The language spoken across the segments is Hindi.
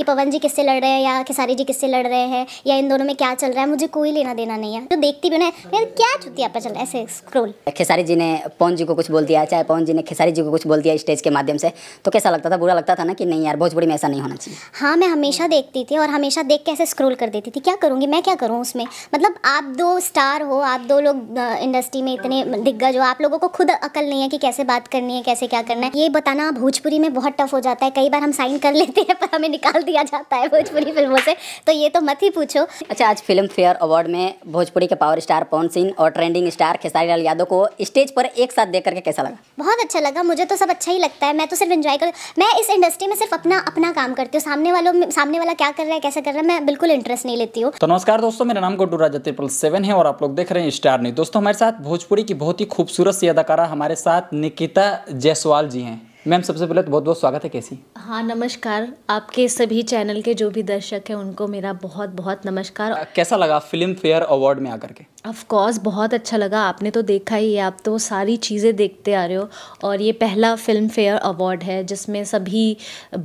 कि पवन जी किससे लड़ रहे हैं या खेसारी जी किससे लड़ रहे हैं या इन दोनों में क्या चल रहा है मुझे कोई लेना देना नहीं है तो देखती भी ना क्या छुट्टी आप चल रहा है ऐसे स्क्रोल खेसारी जी ने पवन जी को कुछ बोल दिया चाहे पवन जी ने खेसारी जी को कुछ बोल दिया स्टेज के माध्यम से तो कैसा लगता था बुरा लगता था ना कि नहीं यार भोजपुरी में ऐसा नहीं होना चाहिए हाँ मैं हमेशा देखती थी और हमेशा देख के ऐसे स्क्रोल कर देती थी क्या करूँगी मैं क्या करूँ उसमें मतलब आप दो स्टार हो आप दो लोग इंडस्ट्री में इतने दिग्गज हो आप लोगों को खुद अकल नहीं है कि कैसे बात करनी है कैसे क्या करना है ये बताना भोजपुरी में बहुत टफ हो जाता है कई बार हम साइन कर लेते हैं पर हमें निकाल दिया जाता है भोजपुरी फिल्मों से तो ये तो मत ही पूछो अच्छा आज फिल्म फेयर अवार्ड में भोजपुरी के पावर स्टार पवन सिंह और ट्रेंडिंग स्टार खेसारी लाल यादव को स्टेज पर एक साथ देख करके कैसा लगा बहुत अच्छा लगा मुझे तो सब अच्छा ही लगता है मैं तो सिर्फ इन्जॉय करूँ मैं इस इंडस्ट्री में सिर्फ अपना अपना काम करती हूँ सामने वालों सामने वाला क्या कर रहा है कैसे कर रहा है मैं बिल्कुल इंटरेस्ट नहीं लेती हूँ तो नमस्कार दोस्तों मेरा नाम गुड्डू राजा ट्रिपल सेवन है और आप लोग देख रहे हैं स्टार नहीं दोस्तों हमारे साथ भोजपुरी की बहुत ही खूबसूरत सी अदाकारा हमारे साथ निकिता जयसवाल जी हैं मैम सबसे पहले तो बहुत बहुत स्वागत है कैसी हाँ नमस्कार आपके सभी चैनल के जो भी दर्शक हैं उनको मेरा बहुत बहुत नमस्कार कैसा लगा फिल्म फेयर अवार्ड में आकर के ऑफ़ कोर्स बहुत अच्छा लगा आपने तो देखा ही है आप तो सारी चीज़ें देखते आ रहे हो और ये पहला फ़िल्म फेयर अवार्ड है जिसमें सभी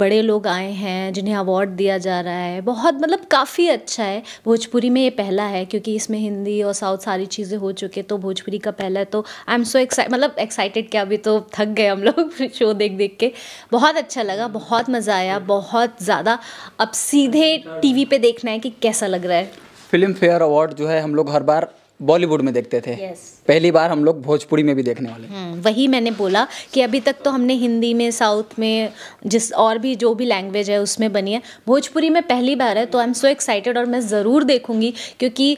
बड़े लोग आए हैं जिन्हें अवार्ड दिया जा रहा है बहुत मतलब काफ़ी अच्छा है भोजपुरी में ये पहला है क्योंकि इसमें हिंदी और साउथ सारी चीज़ें हो चुके तो भोजपुरी का पहला है तो आई एम सो एक्साइट मतलब एक्साइटेड क्या अभी तो थक गए हम लोग शो देख देख के बहुत अच्छा लगा बहुत मज़ा आया बहुत ज़्यादा अब सीधे टी वी देखना है कि कैसा लग रहा है फिल्म फेयर अवार्ड जो है हम लोग हर बार बॉलीवुड में देखते थे yes. पहली बार हम लोग भोजपुरी में भी देखने वाले हम्म, वही मैंने बोला कि अभी तक तो हमने हिंदी में साउथ में जिस और भी जो भी लैंग्वेज है उसमें बनी है भोजपुरी में पहली बार है तो आई एम सो एक्साइटेड और मैं ज़रूर देखूंगी क्योंकि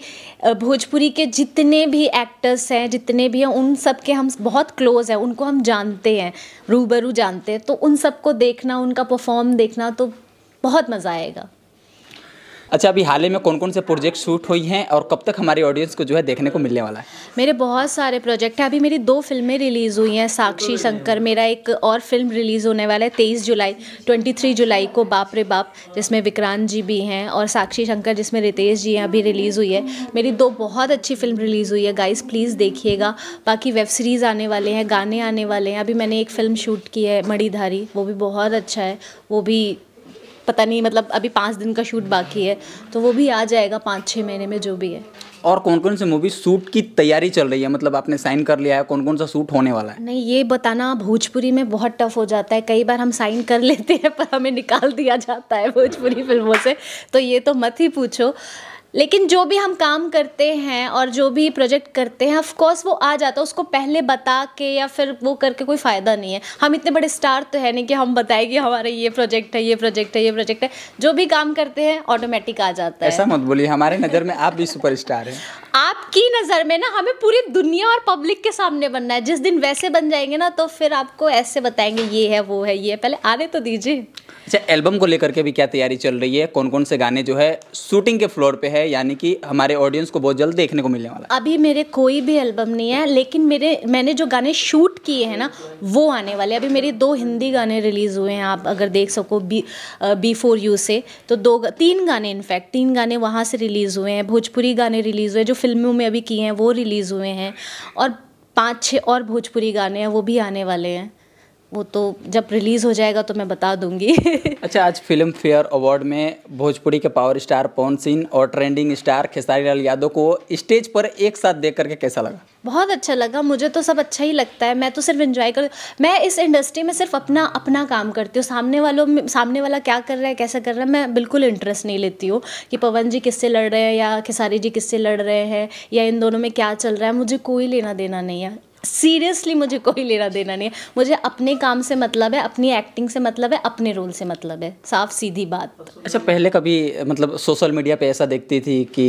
भोजपुरी के जितने भी एक्टर्स हैं जितने भी हैं उन सब के हम बहुत क्लोज हैं उनको हम जानते हैं रूबरू जानते हैं तो उन सबको देखना उनका परफॉर्म देखना तो बहुत मज़ा आएगा अच्छा अभी हाल ही में कौन कौन से प्रोजेक्ट शूट हुई हैं और कब तक हमारे ऑडियंस को जो है देखने को मिलने वाला है मेरे बहुत सारे प्रोजेक्ट हैं अभी मेरी दो फिल्में रिलीज़ हुई हैं साक्षी शंकर मेरा एक और फिल्म रिलीज़ होने वाला है तेईस जुलाई ट्वेंटी थ्री जुलाई को बाप रे बाप जिसमें विक्रांत जी भी हैं और साक्षी शंकर जिसमें रितेश जी हैं अभी रिलीज़ हुई है मेरी दो बहुत अच्छी फिल्म रिलीज़ हुई है गाइस प्लीज़ देखिएगा बाकी वेब सीरीज़ आने वाले हैं गाने आने वाले हैं अभी मैंने एक फ़िल्म शूट की है मड़ीधारी वो भी बहुत अच्छा है वो भी पता नहीं मतलब अभी पाँच दिन का शूट बाकी है तो वो भी आ जाएगा पाँच छः महीने में जो भी है और कौन कौन से मूवी शूट की तैयारी चल रही है मतलब आपने साइन कर लिया है कौन कौन सा शूट होने वाला है नहीं ये बताना भोजपुरी में बहुत टफ हो जाता है कई बार हम साइन कर लेते हैं पर हमें निकाल दिया जाता है भोजपुरी फिल्मों से तो ये तो मत ही पूछो लेकिन जो भी हम काम करते हैं और जो भी प्रोजेक्ट करते हैं ऑफकोर्स वो आ जाता है उसको पहले बता के या फिर वो करके कोई फ़ायदा नहीं है हम इतने बड़े स्टार तो है नहीं कि हम बताएं कि हमारा ये प्रोजेक्ट है ये प्रोजेक्ट है ये प्रोजेक्ट है जो भी काम करते हैं ऑटोमेटिक आ जाता है ऐसा मत बोलिए हमारे नज़र में आप भी सुपर स्टार हैं आपकी नज़र में ना हमें पूरी दुनिया और पब्लिक के सामने बनना है जिस दिन वैसे बन जाएंगे ना तो फिर आपको ऐसे बताएंगे ये है वो है ये है पहले आने तो दीजिए अच्छा एल्बम को लेकर के भी क्या तैयारी चल रही है कौन कौन से गाने जो है शूटिंग के फ्लोर पे है यानी कि हमारे ऑडियंस को बहुत जल्द देखने को मिलने वाला अभी मेरे कोई भी एल्बम नहीं है लेकिन मेरे मैंने जो गाने शूट किए हैं ना वो आने वाले अभी मेरे दो हिंदी गाने रिलीज़ हुए हैं आप अगर देख सको बी बी फोर यू से तो दो तीन गाने इनफैक्ट तीन गाने वहाँ से रिलीज़ हुए हैं भोजपुरी गाने रिलीज़ हुए जो फिल्मों में अभी किए हैं वो रिलीज़ हुए हैं और पाँच छः और भोजपुरी गाने हैं वो भी आने वाले हैं वो तो जब रिलीज़ हो जाएगा तो मैं बता दूंगी अच्छा आज फिल्म फेयर अवार्ड में भोजपुरी के पावर स्टार पवन सिंह और ट्रेंडिंग स्टार खेसारी लाल यादव को स्टेज पर एक साथ देख करके कैसा लगा बहुत अच्छा लगा मुझे तो सब अच्छा ही लगता है मैं तो सिर्फ इन्जॉय कर मैं इस इंडस्ट्री में सिर्फ अपना अपना काम करती हूँ सामने वालों सामने वाला क्या कर रहा है कैसा कर रहा है मैं बिल्कुल इंटरेस्ट नहीं लेती हूँ कि पवन जी किससे लड़ रहे हैं या खेसारी जी किससे लड़ रहे हैं या इन दोनों में क्या चल रहा है मुझे कोई लेना देना नहीं है सीरियसली मुझे कोई लेना देना नहीं है मुझे अपने काम से मतलब है अपनी एक्टिंग से मतलब है अपने रोल से मतलब है साफ सीधी बात अच्छा पहले कभी मतलब सोशल मीडिया पे ऐसा देखती थी कि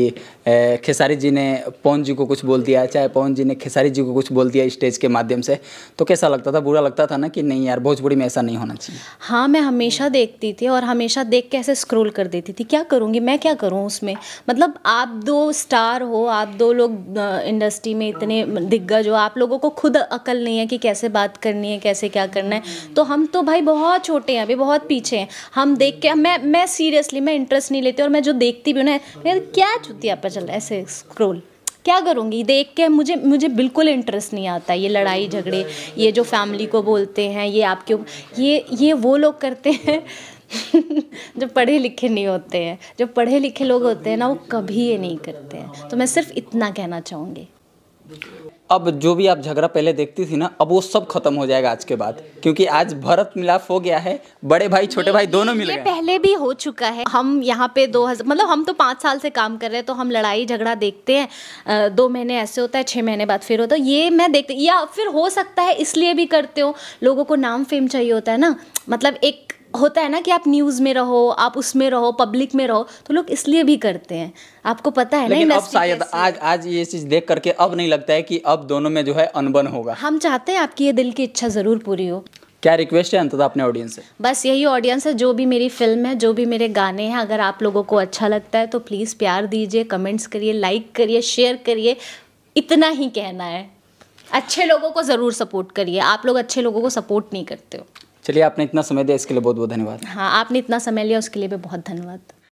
खेसारी जी ने पवन जी को कुछ बोल दिया चाहे पवन जी ने खेसारी जी को कुछ बोल दिया स्टेज के माध्यम से तो कैसा लगता था बुरा लगता था ना कि नहीं यार भोजपुरी में ऐसा नहीं होना चाहिए हाँ मैं हमेशा देखती थी और हमेशा देख के ऐसे स्क्रोल कर देती थी क्या करूँगी मैं क्या करूँ उसमें मतलब आप दो स्टार हो आप दो लोग इंडस्ट्री में इतने दिग्गज हो आप लोगों लोगों को खुद अकल नहीं है कि कैसे बात करनी है कैसे क्या करना है तो हम तो भाई बहुत छोटे हैं अभी बहुत पीछे हैं हम देख के मैं मैं सीरियसली मैं इंटरेस्ट नहीं लेती और मैं जो देखती भी हूँ क्या चुती आप चल है ऐसे स्क्रोल क्या करूँगी देख के मुझे मुझे बिल्कुल इंटरेस्ट नहीं आता ये लड़ाई झगड़े ये जो फैमिली को बोलते हैं ये आपके ये ये वो लोग करते हैं जो पढ़े लिखे नहीं होते हैं जो पढ़े लिखे लोग होते हैं ना वो कभी ये नहीं करते हैं तो मैं सिर्फ इतना कहना चाहूँगी अब जो भी आप झगड़ा पहले देखती थी ना अब वो सब खत्म हो जाएगा आज के बाद क्योंकि आज भरत मिलाप हो गया है बड़े भाई छोटे भाई दोनों मिले पहले भी हो चुका है हम यहाँ पे दो हजार मतलब हम तो पाँच साल से काम कर रहे हैं तो हम लड़ाई झगड़ा देखते हैं दो महीने ऐसे होता है छः महीने बाद फिर होता है ये मैं देखती या फिर हो सकता है इसलिए भी करते हो लोगों को नाम फेम चाहिए होता है ना मतलब एक होता है ना कि आप न्यूज़ में रहो आप उसमें रहो पब्लिक में रहो तो लोग इसलिए भी करते हैं आपको पता है लेकिन ना अब शायद आज आज ये चीज़ देख करके अब नहीं लगता है कि अब दोनों में जो है अनबन होगा हम चाहते हैं आपकी ये दिल की इच्छा ज़रूर पूरी हो क्या रिक्वेस्ट है अंततः अपने ऑडियंस से बस यही ऑडियंस है जो भी मेरी फिल्म है जो भी मेरे गाने हैं अगर आप लोगों को अच्छा लगता है तो प्लीज़ प्यार दीजिए कमेंट्स करिए लाइक करिए शेयर करिए इतना ही कहना है अच्छे लोगों को ज़रूर सपोर्ट करिए आप लोग अच्छे लोगों को सपोर्ट नहीं करते हो चलिए आपने इतना समय दिया इसके लिए बहुत बहुत धन्यवाद हाँ आपने इतना समय लिया उसके लिए भी बहुत धन्यवाद